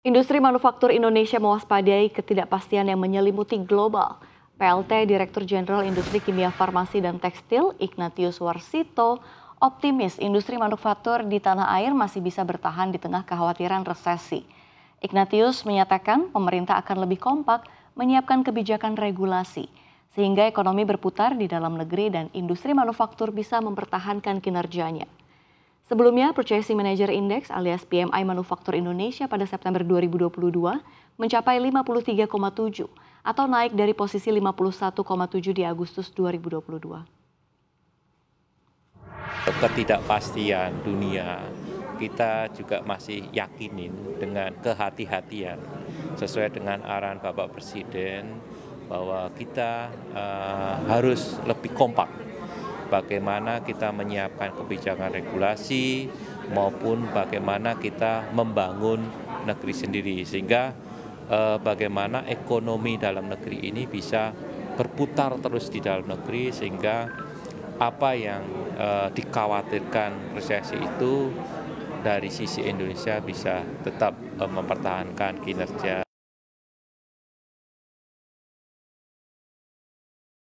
Industri manufaktur Indonesia mewaspadai ketidakpastian yang menyelimuti global. PLT Direktur Jenderal Industri Kimia Farmasi dan Tekstil Ignatius Warsito optimis industri manufaktur di tanah air masih bisa bertahan di tengah kekhawatiran resesi. Ignatius menyatakan pemerintah akan lebih kompak menyiapkan kebijakan regulasi sehingga ekonomi berputar di dalam negeri dan industri manufaktur bisa mempertahankan kinerjanya. Sebelumnya, Purchasing Manager Index alias PMI Manufaktur Indonesia pada September 2022 mencapai 53,7 atau naik dari posisi 51,7 di Agustus 2022. Ketidakpastian dunia kita juga masih yakinin dengan kehati-hatian sesuai dengan arahan Bapak Presiden bahwa kita uh, harus lebih kompak bagaimana kita menyiapkan kebijakan regulasi maupun bagaimana kita membangun negeri sendiri sehingga eh, bagaimana ekonomi dalam negeri ini bisa berputar terus di dalam negeri sehingga apa yang eh, dikhawatirkan resesi itu dari sisi Indonesia bisa tetap eh, mempertahankan kinerja